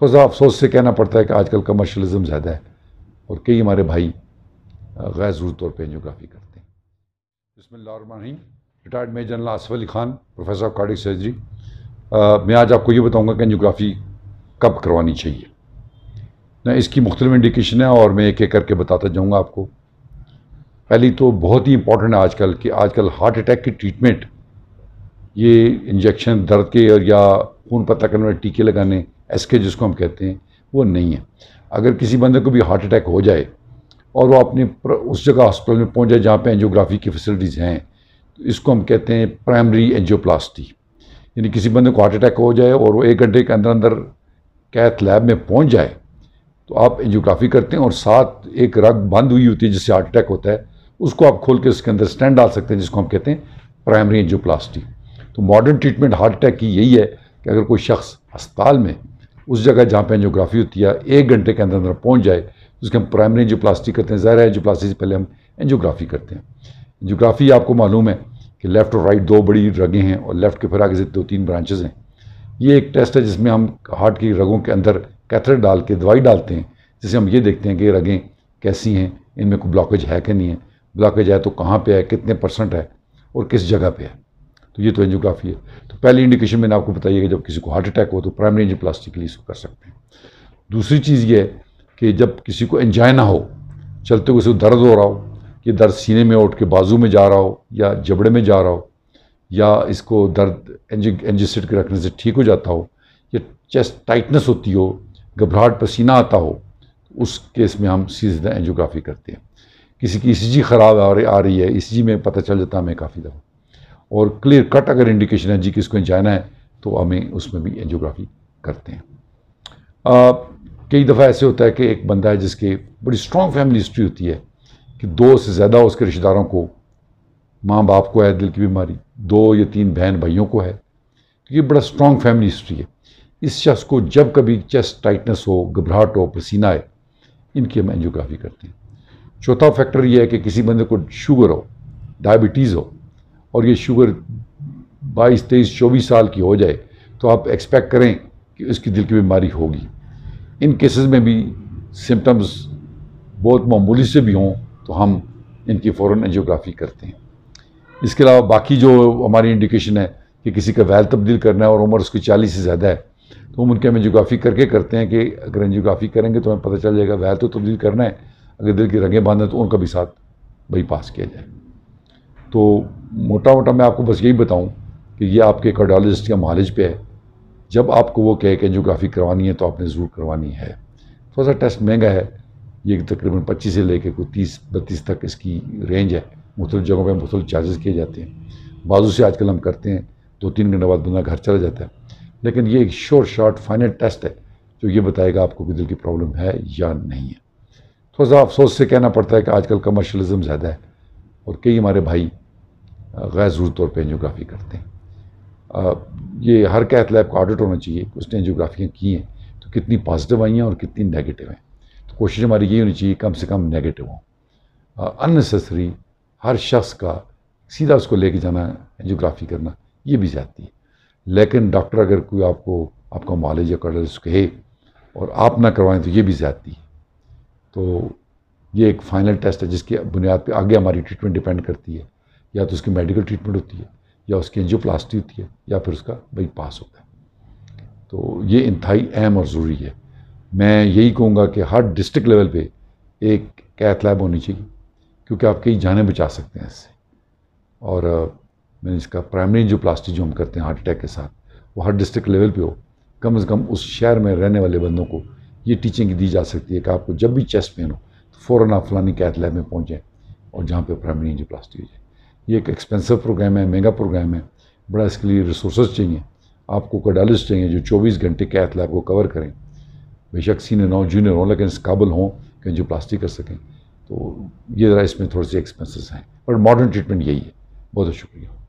थोड़ा सा अफसोस से कहना पड़ता है कि आजकल कमर्शलिज्म ज़्यादा है और कई हमारे भाई गैर जरूर तौर पर एंजियोग्राफी करते हैं बसमिल्लाम retired major general Asaf Ali Khan professor of cardiac surgery मैं आज आपको ये बताऊंगा कि एंजियोग्राफी कब करवानी चाहिए ना इसकी मुख्तलिफ इंडिकेशन है और मैं एक एक करके बताता जाऊँगा आपको पहली तो बहुत ही इंपॉर्टेंट है आजकल कि आजकल हार्ट अटैक की ट्रीटमेंट ये इंजेक्शन दर्द के और या खून पता करने वाले टीके लगाने एस के जिसको हम कहते हैं वो नहीं है अगर किसी बंदे को भी हार्ट अटैक हो जाए और वो अपने उस जगह हॉस्पिटल में पहुंच जाए जहाँ पे एंजियोग्राफी की फैसिलिटीज़ हैं तो इसको हम कहते हैं प्राइमरी एंजियोप्लास्टी यानी किसी बंदे को हार्ट अटैक हो जाए और वो एक घंटे के अंदर अंदर कैथ लैब में पहुँच जाए तो आप एंजियोग्राफी करते हैं और साथ एक रग बंद हुई होती है जिससे हार्ट अटैक होता है उसको आप खोल के उसके अंदर स्टैंड डाल सकते हैं जिसको हम कहते हैं प्राइमरी एंजियोप्लास्टी तो मॉडर्न ट्रीटमेंट हार्ट अटैक की यही है कि अगर कोई शख्स अस्पताल में उस जगह जहाँ पर एनजियोग्राफी होती है एक घंटे के अंदर अंदर पहुँच जाए तो उसके हम प्राइमरी जो प्लास्टिक करते हैं ज़ाहिर है जो प्लास्टिक से पहले हम एनजियोग्राफी करते हैं एनजियोग्राफी आपको मालूम है कि लेफ़्ट और राइट दो बड़ी रगें हैं और लेफ़्ट के फिर आगे से दो तीन ब्रांचेज हैं ये एक टेस्ट है जिसमें हम हार्ट की रगों के अंदर कैथर डाल के दवाई डालते हैं जिससे हम ये देखते हैं कि रगें कैसी हैं इनमें कोई ब्लॉकेज है कि नहीं है ब्लॉकेज है तो कहाँ पर है कितने परसेंट है और किस जगह पर है तो ये तो एंजियोग्राफी है तो पहली इंडिकेशन मैंने आपको बताई है कि जब किसी को हार्ट अटैक हो तो प्राइमरी लिए इसको कर सकते हैं दूसरी चीज़ ये है कि जब किसी को एंजाइना हो चलते हुए उसको दर्द हो रहा हो ये दर्द सीने में उठ के बाजू में जा रहा हो या जबड़े में जा रहा हो या इसको दर्द एंजिसिट के रखने से ठीक हो जाता हो या चेस्ट टाइटनेस होती हो घबराहट पसीना आता हो उस केस में हम सीधे एंजियोग्राफी करते हैं किसी की ई सी जी ख़राब आ रही है ई सी जी में पता चल जाता है हमें काफ़ी दफ़ा और क्लियर कट अगर इंडिकेशन है जी किसको जाना है तो हमें उसमें भी एंजियोग्राफी करते हैं कई दफ़ा ऐसे होता है कि एक बंदा है जिसके बड़ी स्ट्रॉन्ग फैमिली हिस्ट्री होती है कि दो से ज़्यादा उसके रिश्तेदारों को माँ बाप को है दिल की बीमारी दो या तीन बहन भाइयों को है तो ये बड़ा स्ट्रॉन्ग फैमिली हिस्ट्री है इस शख्स को जब कभी चेस्ट टाइटनेस हो घबराहट हो पसीना आए इनकी हम एंजियोग्राफी करते हैं चौथा फैक्टर ये है कि किसी बंदे को शुगर हो डायबिटीज़ हो और ये शुगर 22, 23, 24 साल की हो जाए तो आप एक्सपेक्ट करें कि उसकी दिल की बीमारी होगी इन केसेस में भी सिम्टम्स बहुत मामूली से भी हों तो हम इनकी फ़ौर एंजियोग्राफी करते हैं इसके अलावा बाकी जो हमारी इंडिकेशन है कि किसी का वैल तब्दील करना है और उम्र उसकी चालीस से ज़्यादा है तो हम उनके एंजियोग्राफी करके करते हैं कि अगर एंजियोग्राफी करेंगे तो हमें पता चल जाएगा वैल तो तब्दील करना है अगर दिल की रंगें बांधें तो उनका भी साथ बाईपास किया जाए तो मोटा मोटा मैं आपको बस यही बताऊं कि ये आपके कार्डोलॉजिस्ट या मालिज पे है जब आपको वो कहे कि जोग्राफ़ी करवानी है तो आपने ज़रूर करवानी है थोड़ा तो सा टेस्ट महंगा है ये तकरीबन पच्चीस से लेके कोई तीस बत्तीस तक इसकी रेंज है मुख्तु जगहों पर मुख्तु चार्जेस किए जाते हैं बाजू से आजकल हम करते हैं दो तीन घंटे बाद बंदा घर चला जाता है लेकिन ये एक शोर शॉर्ट फाइनल टेस्ट है जो ये बताएगा आपको कि दिल की प्रॉब्लम है या नहीं है थोड़ा तो सा अफसोस से कहना पड़ता है कि आजकल कमर्शलिज्म ज़्यादा है और कई हमारे भाई गैर ज़रूरी तौर पर एनजियोग्राफी करते हैं ये हर कैथ लैब का ऑडिट होना चाहिए उसने एनजियोग्राफियाँ की हैं तो कितनी पॉजिटिव आई हैं और कितनी नेगेटिव हैं तो कोशिश हमारी यही होनी चाहिए कम से कम नेगेटिव हों अननेसेसरी हर शख्स का सीधा उसको लेके जाना एनजियोग्राफी करना ये भी जाती है लेकिन डॉक्टर अगर कोई आपको आपका मालिज या कर्डल्स कहे और आप ना करवाएं तो ये भी ज़्यादती है तो ये एक फ़ाइनल टेस्ट है जिसके बुनियाद पे आगे हमारी ट्रीटमेंट डिपेंड करती है या तो उसकी मेडिकल ट्रीटमेंट होती है या उसकी एंजियोप्लास्टी होती है या फिर उसका वही पास होता है तो ये इंतहाई अहम और ज़रूरी है मैं यही कहूँगा कि हर डिस्ट्रिक्ट लेवल पे एक कैथ लैब होनी चाहिए क्योंकि आप कई जानें बचा सकते हैं इससे और मैंने इसका प्राइमरी जो प्लास्टिक जो हम करते हैं हार्ट अटैक के साथ वो हर डिस्ट्रिक्ट लेवल पे हो कम से कम उस शहर में रहने वाले बंदों को ये टीचिंग दी जा सकती है कि आपको जब भी चेस्ट पेन हो तो फ़ौर आप फलानी कैथ लैब में पहुँचें और जहाँ पर प्राइमरी जो प्लास्टिक हो जाए ये एक एक्सपेंसिव प्रोग्राम है महंगा प्रोग्राम है बड़ा इसके लिए रिसोर्स चाहिए आपको कडालिस चाहिए जो चौबीस घंटे के एथलैब को कवर करें बेशक सीनियर हों जूनियर हों लेकिन इस काबिल हों कि जो प्लास्टिक कर सकें तो ये ज़रा इसमें थोड़े से एक्सपेंसिस हैं बट मॉडर्न ट्रीटमेंट यही है बहुत बहुत शुक्रिया